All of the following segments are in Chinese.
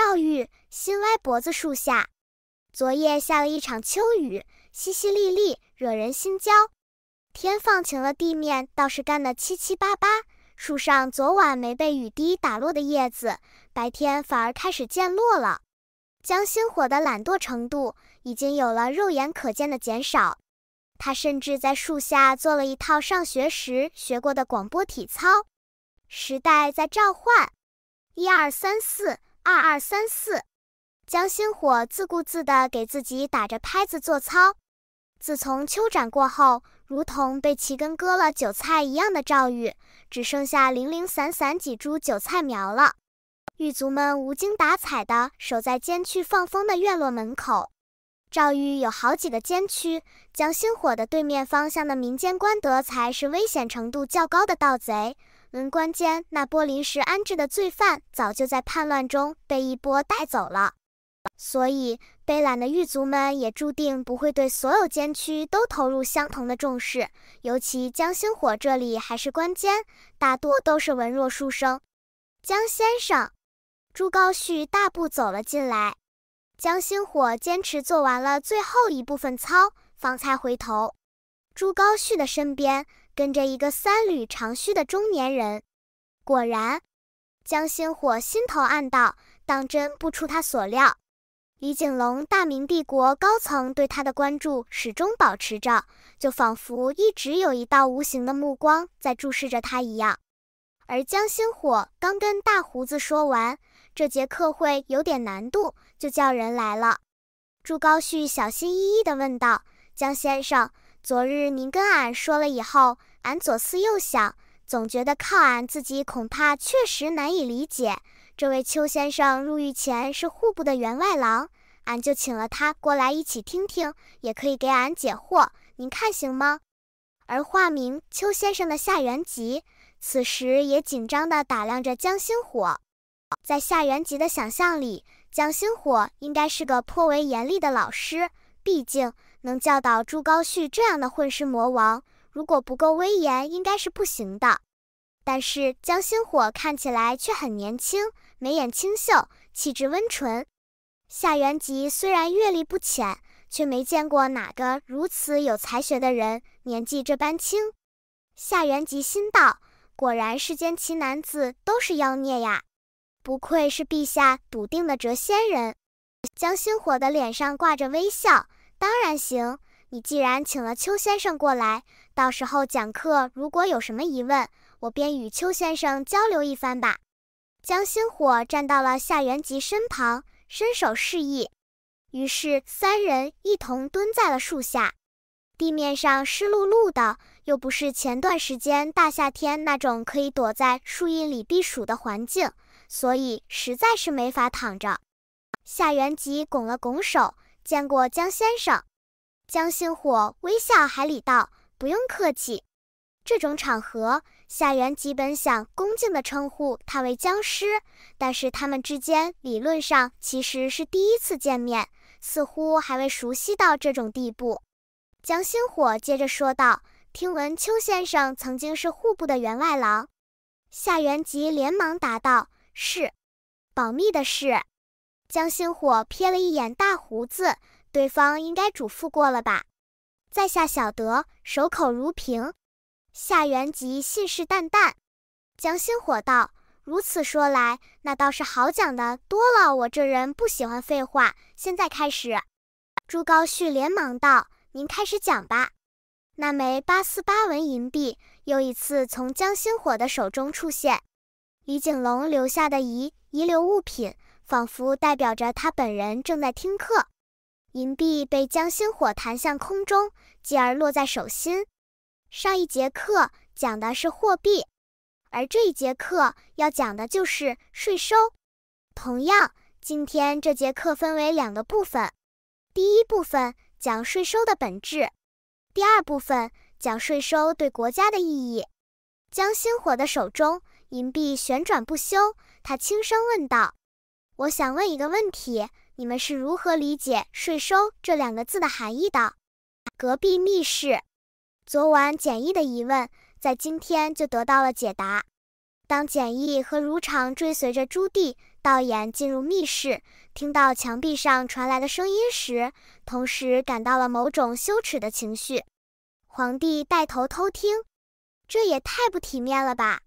赵玉新歪脖子树下，昨夜下了一场秋雨，淅淅沥沥，惹人心焦。天放晴了，地面倒是干得七七八八。树上昨晚没被雨滴打落的叶子，白天反而开始渐落了。江星火的懒惰程度已经有了肉眼可见的减少，他甚至在树下做了一套上学时学过的广播体操。时代在召唤，一二三四。二二三四，江心火自顾自的给自己打着拍子做操。自从秋斩过后，如同被齐根割了韭菜一样的赵玉，只剩下零零散散几株韭菜苗了。狱卒们无精打采的守在监区放风的院落门口。赵玉有好几个监区，江心火的对面方向的民间官德才是危险程度较高的盗贼。文官监那波临时安置的罪犯，早就在叛乱中被一波带走了，所以被揽的狱卒们也注定不会对所有监区都投入相同的重视。尤其江星火这里还是官监，大多都是文弱书生。江先生，朱高煦大步走了进来。江星火坚持做完了最后一部分操，方才回头，朱高煦的身边。跟着一个三缕长须的中年人，果然，江星火心头暗道：当真不出他所料。李景龙，大明帝国高层对他的关注始终保持着，就仿佛一直有一道无形的目光在注视着他一样。而江星火刚跟大胡子说完这节课会有点难度，就叫人来了。朱高煦小心翼翼的问道：“江先生，昨日您跟俺说了以后。”俺左思右想，总觉得靠俺自己恐怕确实难以理解。这位邱先生入狱前是户部的员外郎，俺就请了他过来一起听听，也可以给俺解惑。您看行吗？而化名邱先生的夏元吉此时也紧张地打量着江星火。在夏元吉的想象里，江星火应该是个颇为严厉的老师，毕竟能教导朱高煦这样的混世魔王。如果不够威严，应该是不行的。但是江心火看起来却很年轻，眉眼清秀，气质温纯。夏元吉虽然阅历不浅，却没见过哪个如此有才学的人年纪这般轻。夏元吉心道：果然世间奇男子都是妖孽呀！不愧是陛下笃定的谪仙人。江心火的脸上挂着微笑，当然行。你既然请了邱先生过来，到时候讲课如果有什么疑问，我便与邱先生交流一番吧。江心火站到了夏元吉身旁，伸手示意。于是三人一同蹲在了树下。地面上湿漉漉的，又不是前段时间大夏天那种可以躲在树荫里避暑的环境，所以实在是没法躺着。夏元吉拱了拱手，见过江先生。江心火微笑还礼道：“不用客气。”这种场合，夏元吉本想恭敬地称呼他为江师，但是他们之间理论上其实是第一次见面，似乎还未熟悉到这种地步。江心火接着说道：“听闻邱先生曾经是户部的员外郎。”夏元吉连忙答道：“是，保密的事。”江心火瞥了一眼大胡子。对方应该嘱咐过了吧，在下小德守口如瓶，夏元吉信誓旦旦。江心火道：“如此说来，那倒是好讲的多了。我这人不喜欢废话，现在开始。”朱高煦连忙道：“您开始讲吧。”那枚八四八文银币又一次从江心火的手中出现，李景龙留下的遗遗留物品，仿佛代表着他本人正在听课。银币被江星火弹向空中，继而落在手心。上一节课讲的是货币，而这一节课要讲的就是税收。同样，今天这节课分为两个部分：第一部分讲税收的本质，第二部分讲税收对国家的意义。江星火的手中银币旋转不休，他轻声问道：“我想问一个问题。”你们是如何理解“税收”这两个字的含义的？隔壁密室，昨晚简易的疑问在今天就得到了解答。当简易和如常追随着朱棣到眼进入密室，听到墙壁上传来的声音时，同时感到了某种羞耻的情绪。皇帝带头偷听，这也太不体面了吧？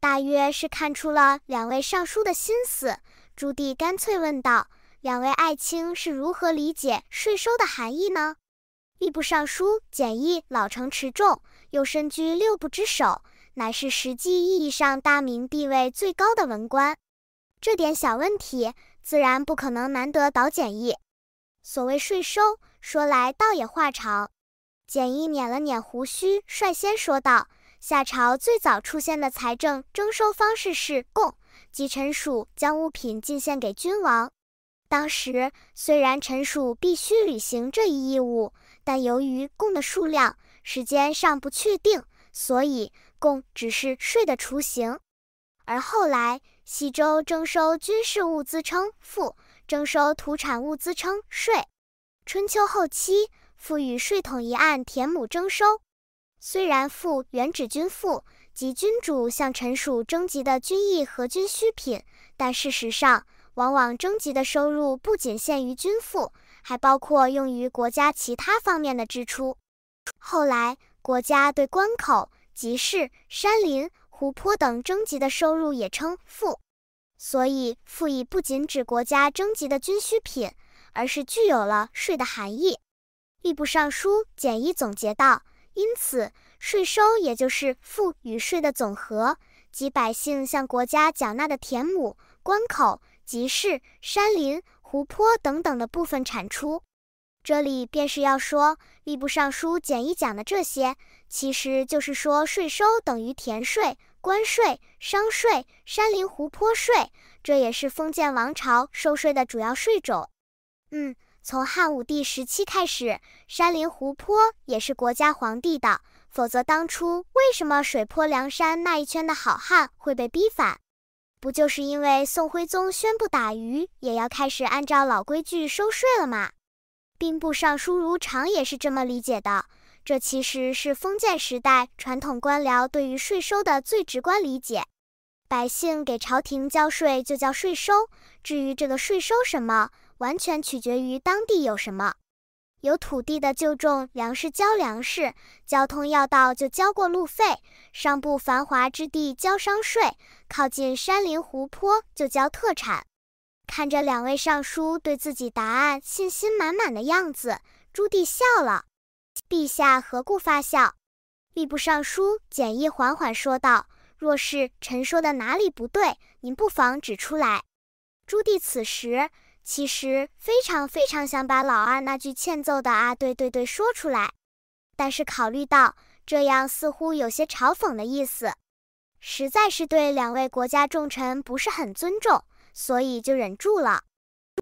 大约是看出了两位尚书的心思，朱棣干脆问道。两位爱卿是如何理解税收的含义呢？吏部尚书简义老成持重，又身居六部之首，乃是实际意义上大明地位最高的文官。这点小问题，自然不可能难得倒简易。所谓税收，说来倒也话长。简易捻了捻胡须，率先说道：“夏朝最早出现的财政征收方式是贡，即臣属将物品进献给君王。”当时虽然臣属必须履行这一义务，但由于贡的数量、时间尚不确定，所以贡只是税的雏形。而后来西周征收军事物资称赋，征收土产物资称税。春秋后期，赋与税统一按田亩征收。虽然赋原指军赋，即君主向臣属征集的军役和军需品，但事实上。往往征集的收入不仅限于军赋，还包括用于国家其他方面的支出。后来，国家对关口、集市、山林、湖泊等征集的收入也称赋，所以赋役不仅指国家征集的军需品，而是具有了税的含义。吏部尚书简易总结道：“因此，税收也就是赋与税的总和，即百姓向国家缴纳的田亩、关口。”集市、山林、湖泊等等的部分产出，这里便是要说吏部尚书简一讲的这些，其实就是说税收等于田税、关税、商税、山林湖泊税，这也是封建王朝收税的主要税种。嗯，从汉武帝时期开始，山林湖泊也是国家皇帝的，否则当初为什么水泊梁山那一圈的好汉会被逼反？不就是因为宋徽宗宣布打鱼，也要开始按照老规矩收税了吗？兵部尚书如常也是这么理解的。这其实是封建时代传统官僚对于税收的最直观理解。百姓给朝廷交税就叫税收，至于这个税收什么，完全取决于当地有什么。有土地的就种粮食交粮食，交通要道就交过路费，商埠繁华之地交商税，靠近山林湖泊就交特产。看着两位尚书对自己答案信心满满的样子，朱棣笑了。陛下何故发笑？吏部尚书简易缓缓说道：“若是臣说的哪里不对，您不妨指出来。”朱棣此时。其实非常非常想把老二那句欠揍的啊，对对对说出来，但是考虑到这样似乎有些嘲讽的意思，实在是对两位国家重臣不是很尊重，所以就忍住了。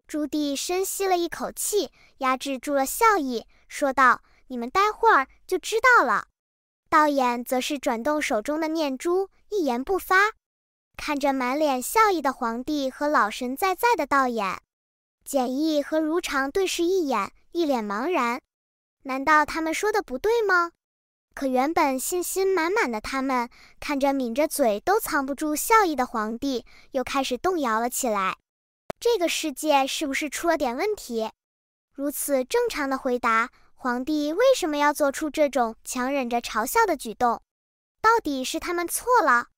朱棣深吸了一口气，压制住了笑意，说道：“你们待会儿就知道了。”道衍则是转动手中的念珠，一言不发，看着满脸笑意的皇帝和老神在在的道衍。简易和如常对视一眼，一脸茫然。难道他们说的不对吗？可原本信心满满的他们，看着抿着嘴都藏不住笑意的皇帝，又开始动摇了起来。这个世界是不是出了点问题？如此正常的回答，皇帝为什么要做出这种强忍着嘲笑的举动？到底是他们错了，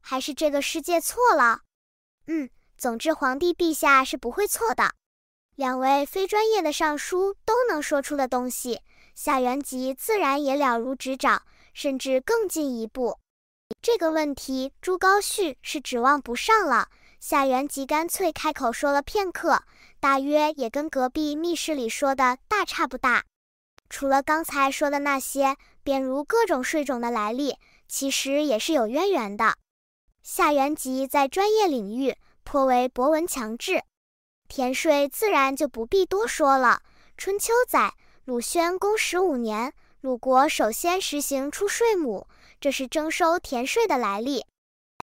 还是这个世界错了？嗯，总之，皇帝陛下是不会错的。两位非专业的尚书都能说出的东西，夏元吉自然也了如指掌，甚至更进一步。这个问题朱高煦是指望不上了。夏元吉干脆开口说了片刻，大约也跟隔壁密室里说的大差不大。除了刚才说的那些，便如各种税种的来历，其实也是有渊源的。夏元吉在专业领域颇为博闻强志。田税自然就不必多说了。春秋载鲁宣公十五年，鲁国首先实行出税亩，这是征收田税的来历。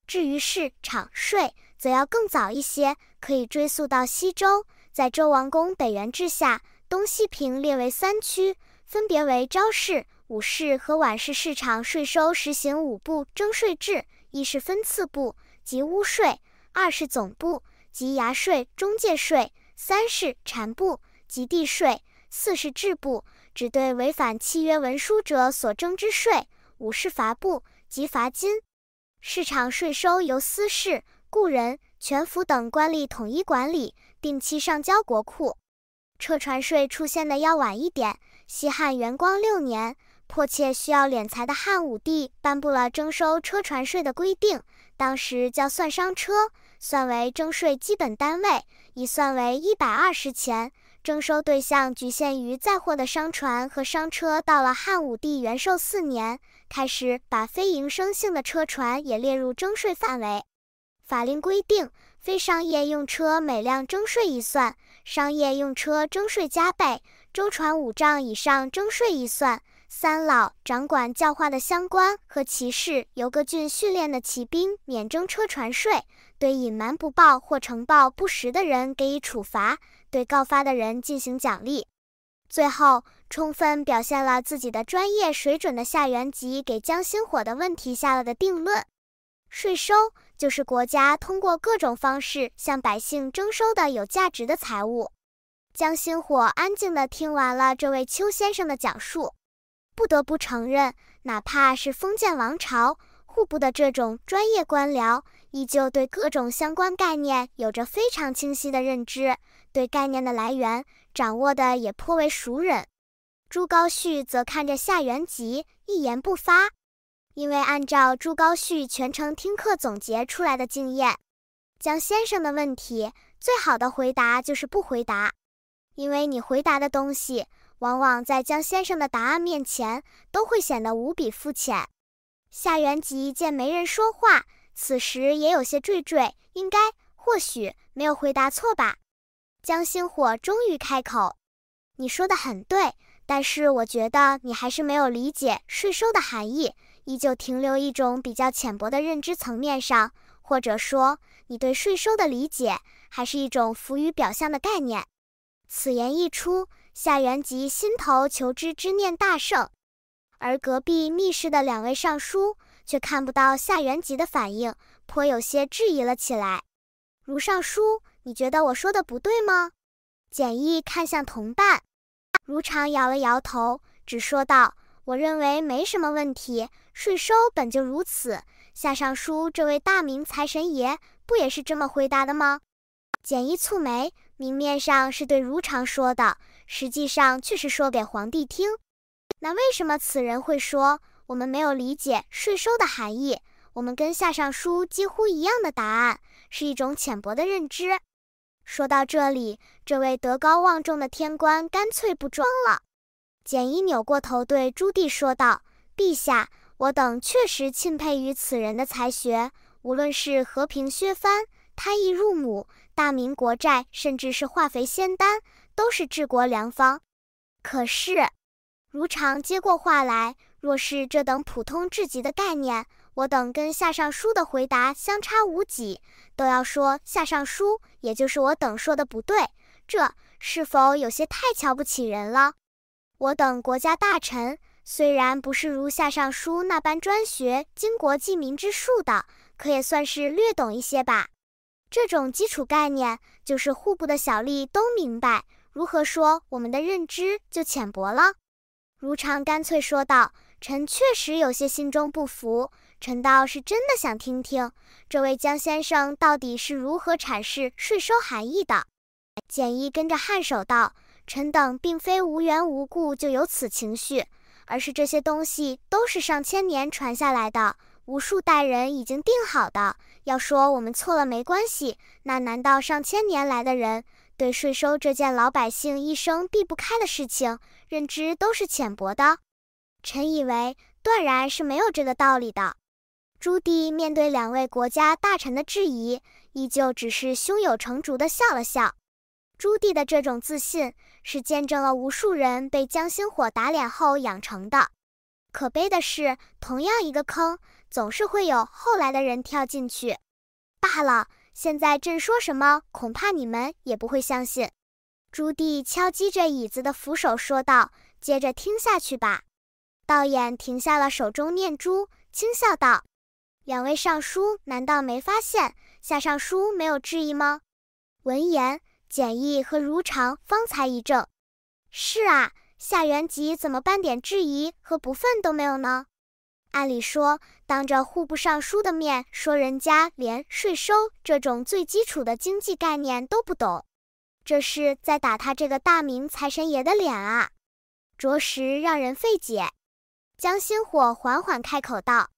至于市场税，则要更早一些，可以追溯到西周，在周王宫北园治下，东西平列为三区，分别为昭市、武市和晚市。市场税收实行五部征税制，一是分次部，即屋税；二是总部。及牙税、中介税；三是产部及地税；四是制部，只对违反契约文书者所征之税；五是罚部及罚金。市场税收由私事、雇人、全府等官吏统一管理，定期上交国库。车船税出现的要晚一点。西汉元光六年，迫切需要敛财的汉武帝颁布了征收车船税的规定，当时叫算商车。算为征税基本单位，已算为一百二十钱。征收对象局限于载货的商船和商车。到了汉武帝元狩四年，开始把非营生性的车船也列入征税范围。法令规定，非商业用车每辆征税一算，商业用车征税加倍。舟船五丈以上征税一算。三老，掌管教化的乡官和骑士，由各郡训练的骑兵免征车船税。对隐瞒不报或呈报不实的人给予处罚，对告发的人进行奖励。最后，充分表现了自己的专业水准的夏元吉给江心火的问题下了个定论：税收就是国家通过各种方式向百姓征收的有价值的财物。江心火安静地听完了这位邱先生的讲述，不得不承认，哪怕是封建王朝户部的这种专业官僚。依旧对各种相关概念有着非常清晰的认知，对概念的来源掌握的也颇为熟稔。朱高煦则看着夏元吉，一言不发。因为按照朱高煦全程听课总结出来的经验，江先生的问题最好的回答就是不回答，因为你回答的东西，往往在江先生的答案面前都会显得无比肤浅。夏元吉见没人说话。此时也有些惴惴，应该或许没有回答错吧？江星火终于开口：“你说的很对，但是我觉得你还是没有理解税收的含义，依旧停留一种比较浅薄的认知层面上，或者说你对税收的理解还是一种浮于表象的概念。”此言一出，夏元吉心头求知之念大盛，而隔壁密室的两位尚书。却看不到夏元吉的反应，颇有些质疑了起来。如尚书，你觉得我说的不对吗？简易看向同伴，如常摇了摇头，只说道：“我认为没什么问题，税收本就如此。夏尚书这位大明财神爷，不也是这么回答的吗？”简易蹙眉，明面上是对如常说的，实际上却是说给皇帝听。那为什么此人会说？我们没有理解税收的含义，我们跟夏尚书几乎一样的答案，是一种浅薄的认知。说到这里，这位德高望重的天官干脆不装了。简一扭过头对朱棣说道：“陛下，我等确实钦佩于此人的才学，无论是和平削藩、贪役入亩、大明国债，甚至是化肥仙丹，都是治国良方。可是，如常接过话来。”若是这等普通至极的概念，我等跟夏尚书的回答相差无几，都要说夏尚书，也就是我等说的不对，这是否有些太瞧不起人了？我等国家大臣虽然不是如夏尚书那般专学经国济民之术的，可也算是略懂一些吧。这种基础概念，就是户部的小吏都明白，如何说我们的认知就浅薄了。如常干脆说道。臣确实有些心中不服，臣倒是真的想听听这位江先生到底是如何阐释税收含义的。简易跟着颔首道：“臣等并非无缘无故就有此情绪，而是这些东西都是上千年传下来的，无数代人已经定好的。要说我们错了没关系，那难道上千年来的人对税收这件老百姓一生避不开的事情认知都是浅薄的？”臣以为，断然是没有这个道理的。朱棣面对两位国家大臣的质疑，依旧只是胸有成竹地笑了笑。朱棣的这种自信，是见证了无数人被江心火打脸后养成的。可悲的是，同样一个坑，总是会有后来的人跳进去。罢了，现在朕说什么，恐怕你们也不会相信。朱棣敲击着椅子的扶手说道：“接着听下去吧。”导演停下了手中念珠，轻笑道：“两位尚书，难道没发现夏尚书没有质疑吗？”闻言，简易和如常方才一怔：“是啊，夏元吉怎么半点质疑和不忿都没有呢？按理说，当着户部尚书的面说人家连税收这种最基础的经济概念都不懂，这是在打他这个大明财神爷的脸啊！着实让人费解。”江心火缓缓开口道：“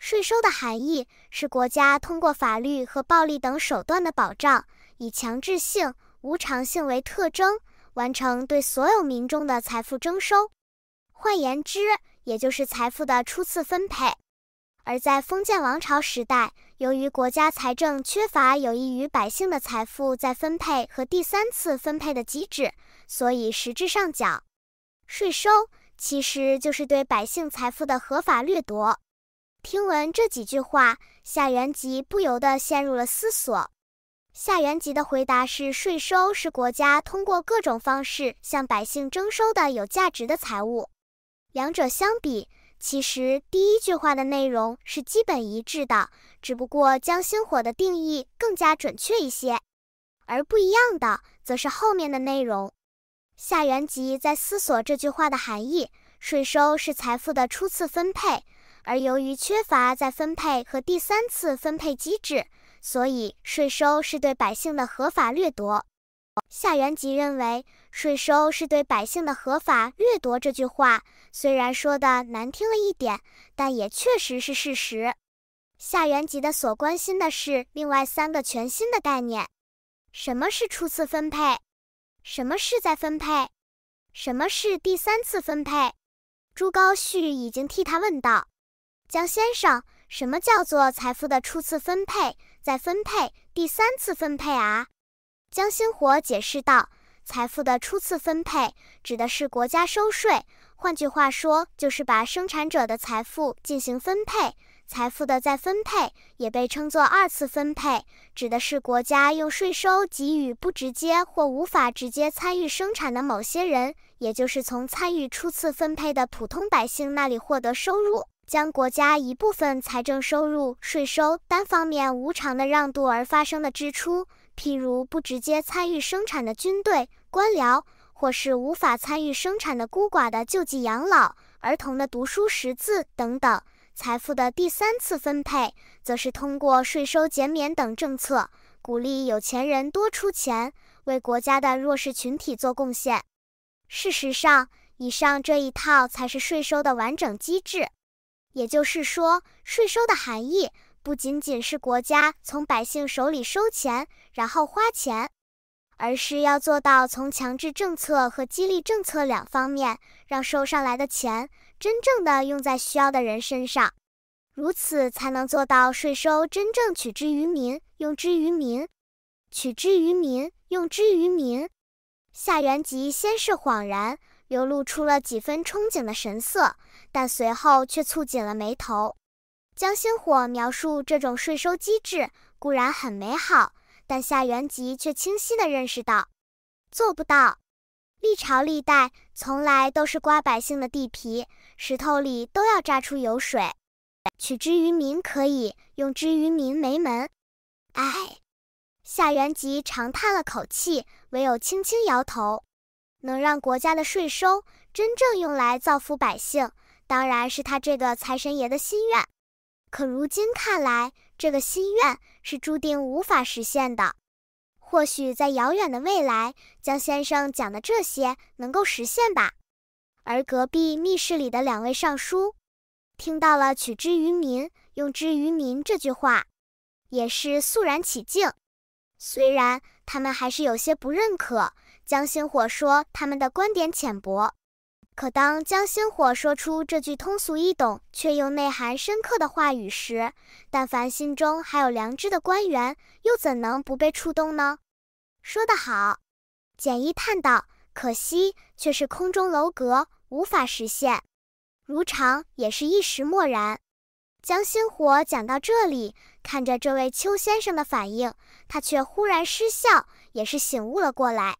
税收的含义是国家通过法律和暴力等手段的保障，以强制性、无偿性为特征，完成对所有民众的财富征收。换言之，也就是财富的初次分配。而在封建王朝时代，由于国家财政缺乏有益于百姓的财富再分配和第三次分配的机制，所以实质上缴税收。”其实就是对百姓财富的合法掠夺。听闻这几句话，夏元吉不由得陷入了思索。夏元吉的回答是：“税收是国家通过各种方式向百姓征收的有价值的财物。两者相比，其实第一句话的内容是基本一致的，只不过将‘星火’的定义更加准确一些。而不一样的，则是后面的内容。”夏元吉在思索这句话的含义：税收是财富的初次分配，而由于缺乏再分配和第三次分配机制，所以税收是对百姓的合法掠夺。夏元吉认为，税收是对百姓的合法掠夺。这句话虽然说的难听了一点，但也确实是事实。夏元吉的所关心的是另外三个全新的概念：什么是初次分配？什么是再分配？什么是第三次分配？朱高煦已经替他问道：“江先生，什么叫做财富的初次分配、再分配、第三次分配啊？”江心火解释道：“财富的初次分配指的是国家收税，换句话说，就是把生产者的财富进行分配。”财富的再分配也被称作二次分配，指的是国家用税收给予不直接或无法直接参与生产的某些人，也就是从参与初次分配的普通百姓那里获得收入，将国家一部分财政收入税收单方面无偿的让渡而发生的支出，譬如不直接参与生产的军队、官僚，或是无法参与生产的孤寡的救济、养老、儿童的读书识字等等。财富的第三次分配，则是通过税收减免等政策，鼓励有钱人多出钱，为国家的弱势群体做贡献。事实上，以上这一套才是税收的完整机制。也就是说，税收的含义不仅仅是国家从百姓手里收钱，然后花钱。而是要做到从强制政策和激励政策两方面，让收上来的钱真正的用在需要的人身上，如此才能做到税收真正取之于民用之于民，取之于民用之于民。夏元吉先是恍然，流露出了几分憧憬的神色，但随后却蹙紧了眉头。江心火描述这种税收机制固然很美好。但夏元吉却清晰的认识到，做不到。历朝历代从来都是刮百姓的地皮，石头里都要榨出油水。取之于民可以用之于民没门。哎，夏元吉长叹了口气，唯有轻轻摇头。能让国家的税收真正用来造福百姓，当然是他这个财神爷的心愿。可如今看来，这个心愿。是注定无法实现的。或许在遥远的未来，江先生讲的这些能够实现吧。而隔壁密室里的两位尚书，听到了“取之于民，用之于民”这句话，也是肃然起敬。虽然他们还是有些不认可江星火说他们的观点浅薄。可当江心火说出这句通俗易懂却又内涵深刻的话语时，但凡心中还有良知的官员，又怎能不被触动呢？说得好，简一叹道：“可惜却是空中楼阁，无法实现。”如常也是一时默然。江心火讲到这里，看着这位邱先生的反应，他却忽然失笑，也是醒悟了过来：“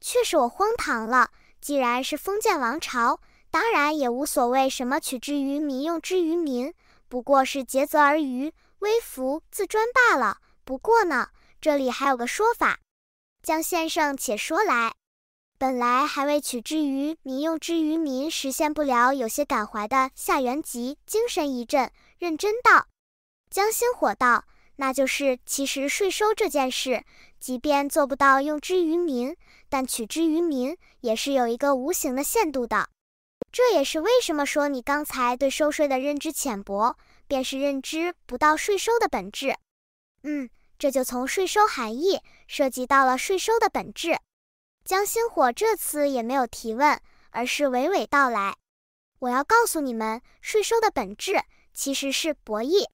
却是我荒唐了。”既然是封建王朝，当然也无所谓什么取之于民，用之于民，不过是竭泽而渔，微服自专罢了。不过呢，这里还有个说法，江先生且说来。本来还未取之于民，用之于民，实现不了，有些感怀的夏元吉精神一振，认真道：“江心火道，那就是其实税收这件事，即便做不到用之于民。”但取之于民，也是有一个无形的限度的。这也是为什么说你刚才对收税的认知浅薄，便是认知不到税收的本质。嗯，这就从税收含义涉及到了税收的本质。江星火这次也没有提问，而是娓娓道来。我要告诉你们，税收的本质其实是博弈。